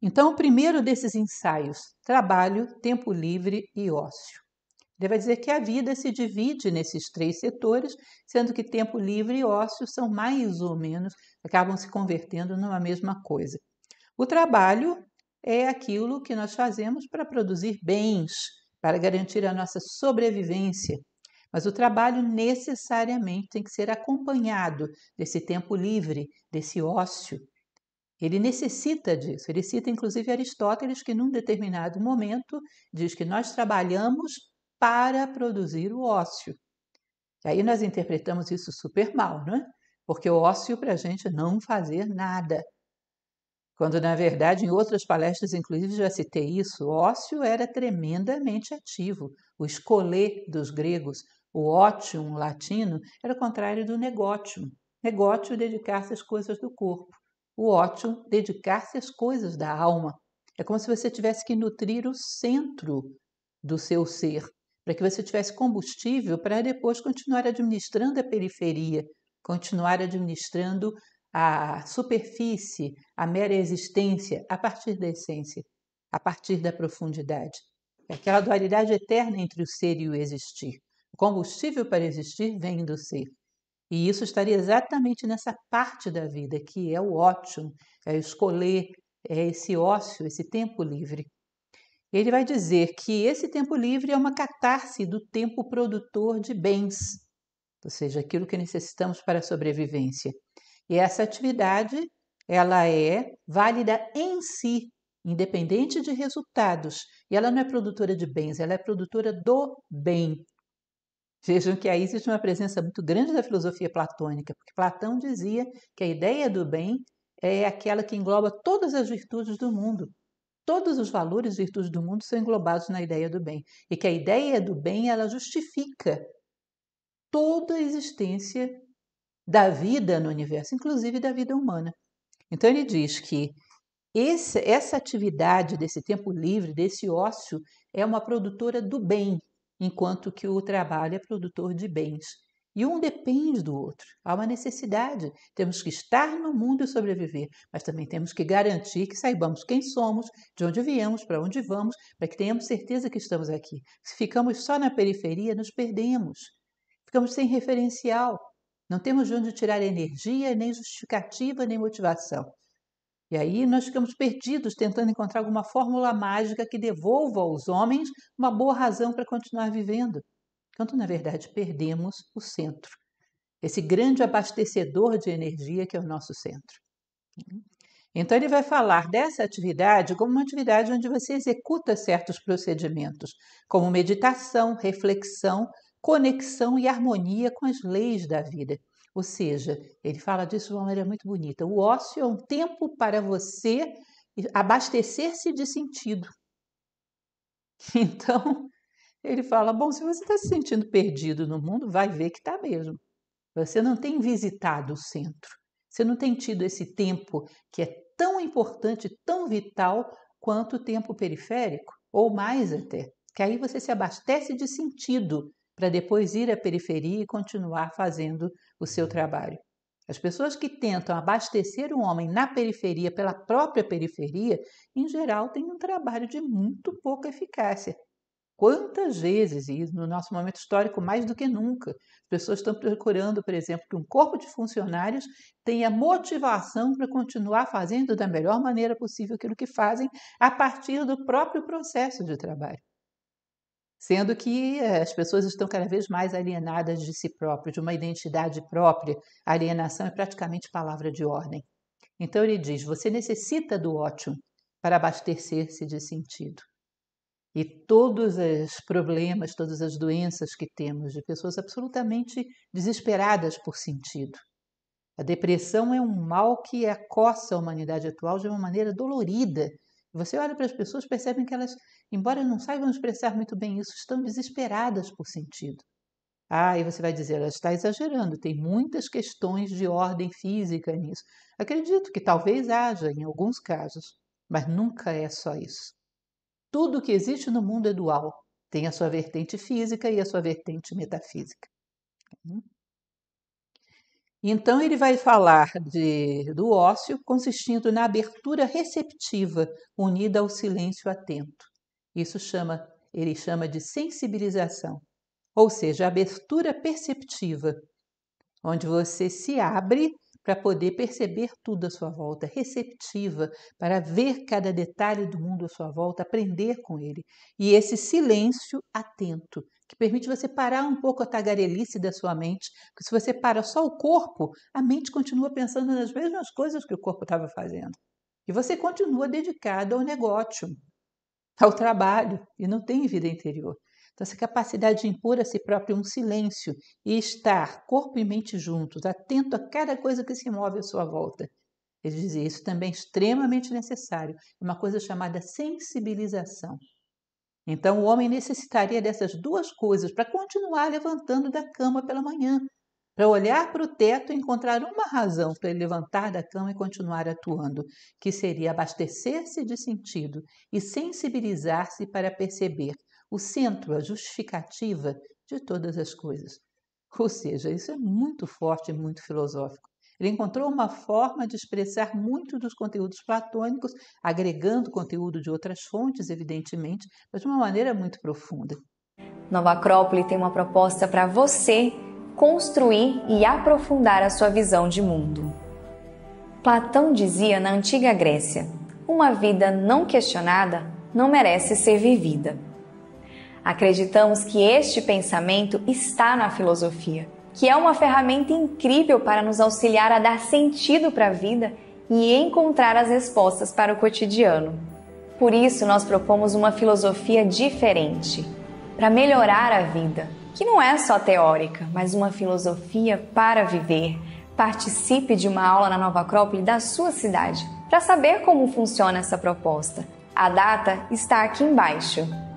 Então, o primeiro desses ensaios, trabalho, tempo livre e ócio. Ele vai dizer que a vida se divide nesses três setores, sendo que tempo livre e ócio são mais ou menos, acabam se convertendo numa mesma coisa. O trabalho é aquilo que nós fazemos para produzir bens, para garantir a nossa sobrevivência. Mas o trabalho necessariamente tem que ser acompanhado desse tempo livre, desse ócio, ele necessita disso. Ele cita, inclusive, Aristóteles, que num determinado momento diz que nós trabalhamos para produzir o ócio. E aí nós interpretamos isso super mal, não é? Porque o ócio para a gente é não fazer nada. Quando, na verdade, em outras palestras, inclusive, já citei isso, o ócio era tremendamente ativo. O escolher dos gregos, o ótium latino, era o contrário do negótium. Negótio, dedicar-se às coisas do corpo o ótimo dedicar-se às coisas da alma. É como se você tivesse que nutrir o centro do seu ser, para que você tivesse combustível para depois continuar administrando a periferia, continuar administrando a superfície, a mera existência, a partir da essência, a partir da profundidade. É aquela dualidade eterna entre o ser e o existir. O combustível para existir vem do ser. E isso estaria exatamente nessa parte da vida, que é o ótimo, é escolher é esse ócio, esse tempo livre. Ele vai dizer que esse tempo livre é uma catarse do tempo produtor de bens, ou seja, aquilo que necessitamos para a sobrevivência. E essa atividade, ela é válida em si, independente de resultados. E ela não é produtora de bens, ela é produtora do bem, Vejam que aí existe uma presença muito grande da filosofia platônica, porque Platão dizia que a ideia do bem é aquela que engloba todas as virtudes do mundo. Todos os valores e virtudes do mundo são englobados na ideia do bem. E que a ideia do bem ela justifica toda a existência da vida no universo, inclusive da vida humana. Então ele diz que esse, essa atividade desse tempo livre, desse ócio, é uma produtora do bem, enquanto que o trabalho é produtor de bens. E um depende do outro. Há uma necessidade. Temos que estar no mundo e sobreviver, mas também temos que garantir que saibamos quem somos, de onde viemos, para onde vamos, para que tenhamos certeza que estamos aqui. Se ficamos só na periferia, nos perdemos. Ficamos sem referencial. Não temos de onde tirar energia, nem justificativa, nem motivação. E aí nós ficamos perdidos tentando encontrar alguma fórmula mágica que devolva aos homens uma boa razão para continuar vivendo, quando na verdade perdemos o centro, esse grande abastecedor de energia que é o nosso centro. Então ele vai falar dessa atividade como uma atividade onde você executa certos procedimentos, como meditação, reflexão, conexão e harmonia com as leis da vida. Ou seja, ele fala disso de uma maneira muito bonita. O ócio é um tempo para você abastecer-se de sentido. Então, ele fala: bom, se você está se sentindo perdido no mundo, vai ver que está mesmo. Você não tem visitado o centro. Você não tem tido esse tempo que é tão importante, tão vital quanto o tempo periférico, ou mais até. Que aí você se abastece de sentido para depois ir à periferia e continuar fazendo o seu trabalho. As pessoas que tentam abastecer o homem na periferia pela própria periferia, em geral, têm um trabalho de muito pouca eficácia. Quantas vezes, e no nosso momento histórico mais do que nunca, as pessoas estão procurando, por exemplo, que um corpo de funcionários tenha motivação para continuar fazendo da melhor maneira possível aquilo que fazem a partir do próprio processo de trabalho sendo que eh, as pessoas estão cada vez mais alienadas de si próprias, de uma identidade própria. A alienação é praticamente palavra de ordem. Então ele diz: você necessita do ótimo para abastecer-se de sentido. E todos os problemas, todas as doenças que temos de pessoas absolutamente desesperadas por sentido. A depressão é um mal que acossa a humanidade atual de uma maneira dolorida você olha para as pessoas, percebe que elas, embora não saibam expressar muito bem isso, estão desesperadas por sentido. Ah, e você vai dizer, ela está exagerando, tem muitas questões de ordem física nisso. Acredito que talvez haja em alguns casos, mas nunca é só isso. Tudo que existe no mundo é dual, tem a sua vertente física e a sua vertente metafísica. Hum? Então, ele vai falar de, do ócio consistindo na abertura receptiva unida ao silêncio atento. Isso chama, ele chama de sensibilização, ou seja, abertura perceptiva, onde você se abre para poder perceber tudo à sua volta, receptiva, para ver cada detalhe do mundo à sua volta, aprender com ele. E esse silêncio atento, que permite você parar um pouco a tagarelice da sua mente, porque se você para só o corpo, a mente continua pensando nas mesmas coisas que o corpo estava fazendo. E você continua dedicado ao negócio, ao trabalho, e não tem vida interior. Então, essa capacidade de impor a si próprio um silêncio e estar corpo e mente juntos, atento a cada coisa que se move à sua volta. Ele dizia, isso também é extremamente necessário, é uma coisa chamada sensibilização. Então, o homem necessitaria dessas duas coisas para continuar levantando da cama pela manhã, para olhar para o teto e encontrar uma razão para ele levantar da cama e continuar atuando, que seria abastecer-se de sentido e sensibilizar-se para perceber o centro, a justificativa de todas as coisas. Ou seja, isso é muito forte e muito filosófico. Ele encontrou uma forma de expressar muito dos conteúdos platônicos, agregando conteúdo de outras fontes, evidentemente, mas de uma maneira muito profunda. Nova Acrópole tem uma proposta para você construir e aprofundar a sua visão de mundo. Platão dizia na antiga Grécia: uma vida não questionada não merece ser vivida. Acreditamos que este pensamento está na filosofia que é uma ferramenta incrível para nos auxiliar a dar sentido para a vida e encontrar as respostas para o cotidiano. Por isso, nós propomos uma filosofia diferente para melhorar a vida, que não é só teórica, mas uma filosofia para viver. Participe de uma aula na Nova Acrópole da sua cidade para saber como funciona essa proposta. A data está aqui embaixo.